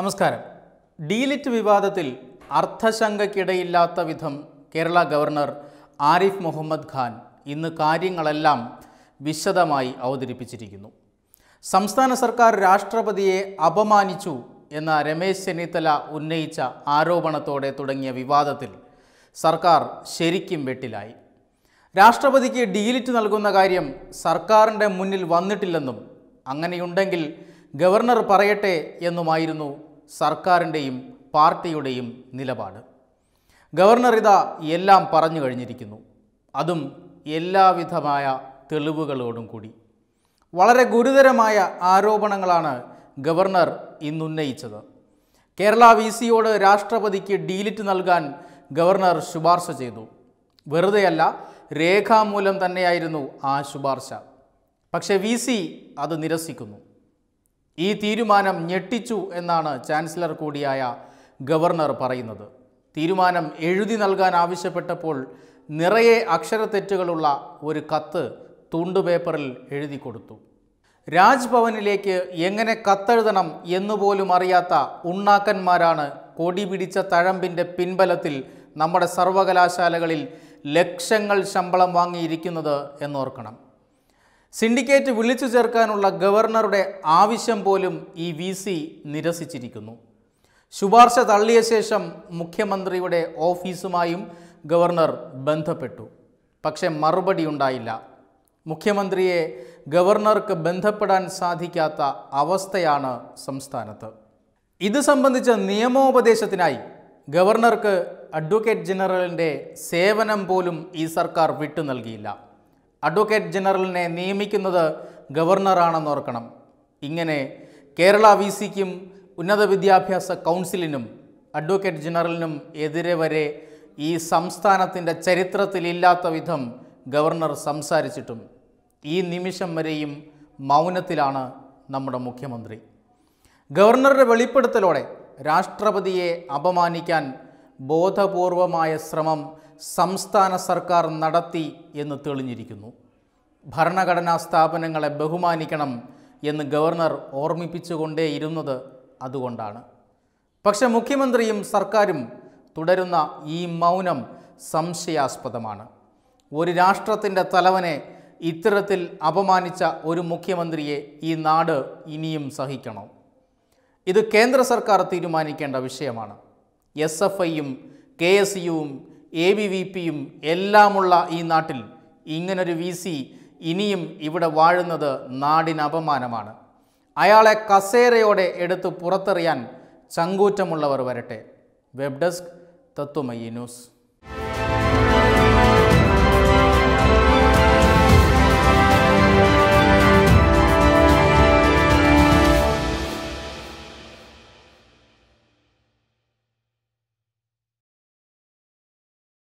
നമസ്കാരം ഡീലിറ്റ് വിവാദത്തിൽ അർത്ഥശങ്കയ്ക്കിടയില്ലാത്ത വിധം കേരള ഗവർണർ ആരിഫ് മുഹമ്മദ് ഖാൻ ഇന്ന് കാര്യങ്ങളെല്ലാം വിശദമായി അവതരിപ്പിച്ചിരിക്കുന്നു സംസ്ഥാന സർക്കാർ രാഷ്ട്രപതിയെ അപമാനിച്ചു എന്ന രമേശ് ചെന്നിത്തല ഉന്നയിച്ച ആരോപണത്തോടെ തുടങ്ങിയ വിവാദത്തിൽ സർക്കാർ ശരിക്കും വെട്ടിലായി രാഷ്ട്രപതിക്ക് ഡീലിറ്റ് നൽകുന്ന കാര്യം സർക്കാരിൻ്റെ മുന്നിൽ വന്നിട്ടില്ലെന്നും അങ്ങനെയുണ്ടെങ്കിൽ ഗവർണർ പറയട്ടെ എന്നുമായിരുന്നു സർക്കാരിൻ്റെയും പാർട്ടിയുടെയും നിലപാട് ഗവർണർ ഇതാ എല്ലാം പറഞ്ഞു കഴിഞ്ഞിരിക്കുന്നു അതും എല്ലാവിധമായ തെളിവുകളോടും കൂടി വളരെ ഗുരുതരമായ ആരോപണങ്ങളാണ് ഗവർണർ ഇന്നുന്നയിച്ചത് കേരള വി സിയോട് രാഷ്ട്രപതിക്ക് ഡീലിറ്റ് നൽകാൻ ഗവർണർ ശുപാർശ ചെയ്തു വെറുതെയല്ല രേഖാമൂലം തന്നെയായിരുന്നു ആ ശുപാർശ പക്ഷേ വി അത് നിരസിക്കുന്നു ഈ തീരുമാനം ഞെട്ടിച്ചു എന്നാണ് ചാൻസലർ കൂടിയായ ഗവർണർ പറയുന്നത് തീരുമാനം എഴുതി നൽകാൻ ആവശ്യപ്പെട്ടപ്പോൾ നിറയെ അക്ഷരത്തെറ്റുകളുള്ള ഒരു കത്ത് പേപ്പറിൽ എഴുതി കൊടുത്തു രാജ്ഭവനിലേക്ക് എങ്ങനെ കത്തെഴുതണം എന്നുപോലും അറിയാത്ത ഉണ്ണാക്കന്മാരാണ് കൊടി പിടിച്ച തഴമ്പിൻ്റെ പിൻബലത്തിൽ നമ്മുടെ സർവകലാശാലകളിൽ ലക്ഷങ്ങൾ ശമ്പളം വാങ്ങിയിരിക്കുന്നത് എന്നോർക്കണം സിൻഡിക്കേറ്റ് വിളിച്ചു ചേർക്കാനുള്ള ഗവർണറുടെ ആവശ്യം പോലും ഈ വി സി നിരസിച്ചിരിക്കുന്നു ശുപാർശ തള്ളിയ ശേഷം മുഖ്യമന്ത്രിയുടെ ഓഫീസുമായും ഗവർണർ ബന്ധപ്പെട്ടു പക്ഷേ മറുപടി ഉണ്ടായില്ല മുഖ്യമന്ത്രിയെ ഗവർണർക്ക് ബന്ധപ്പെടാൻ സാധിക്കാത്ത അവസ്ഥയാണ് സംസ്ഥാനത്ത് ഇത് സംബന്ധിച്ച നിയമോപദേശത്തിനായി ഗവർണർക്ക് അഡ്വക്കേറ്റ് ജനറലിൻ്റെ സേവനം പോലും ഈ സർക്കാർ വിട്ടു നൽകിയില്ല അഡ്വക്കേറ്റ് ജനറലിനെ നിയമിക്കുന്നത് ഗവർണറാണെന്ന് ഓർക്കണം ഇങ്ങനെ കേരള വി സിക്കും ഉന്നത വിദ്യാഭ്യാസ കൗൺസിലിനും അഡ്വക്കേറ്റ് ജനറലിനും എതിരെ വരെ ഈ സംസ്ഥാനത്തിൻ്റെ ചരിത്രത്തിലില്ലാത്ത വിധം ഗവർണർ സംസാരിച്ചിട്ടും ഈ നിമിഷം വരെയും മൗനത്തിലാണ് നമ്മുടെ മുഖ്യമന്ത്രി ഗവർണറുടെ വെളിപ്പെടുത്തലോടെ രാഷ്ട്രപതിയെ അപമാനിക്കാൻ ബോധപൂർവമായ ശ്രമം സംസ്ഥാന സർക്കാർ നടത്തി എന്ന് തെളിഞ്ഞിരിക്കുന്നു ഭരണഘടനാ സ്ഥാപനങ്ങളെ ബഹുമാനിക്കണം എന്ന് ഗവർണർ ഓർമ്മിപ്പിച്ചുകൊണ്ടേയിരുന്നത് അതുകൊണ്ടാണ് പക്ഷെ മുഖ്യമന്ത്രിയും സർക്കാരും തുടരുന്ന ഈ മൗനം സംശയാസ്പദമാണ് ഒരു രാഷ്ട്രത്തിൻ്റെ തലവനെ ഇത്തരത്തിൽ അപമാനിച്ച ഒരു മുഖ്യമന്ത്രിയെ ഈ നാട് ഇനിയും സഹിക്കണോ ഇത് കേന്ദ്ര സർക്കാർ തീരുമാനിക്കേണ്ട വിഷയമാണ് എസ് എഫ് ഐയും കെ എസ് യുവും എ ബി വി പിയും എല്ലാമുള്ള ഈ നാട്ടിൽ ഇങ്ങനൊരു വി സി ഇനിയും ഇവിടെ വാഴുന്നത് നാടിന് അപമാനമാണ് അയാളെ കസേരയോടെ എടുത്ത് പുറത്തെറിയാൻ ചങ്കൂറ്റമുള്ളവർ വരട്ടെ വെബ് ഡെസ്ക് തത്വമയി ന്യൂസ്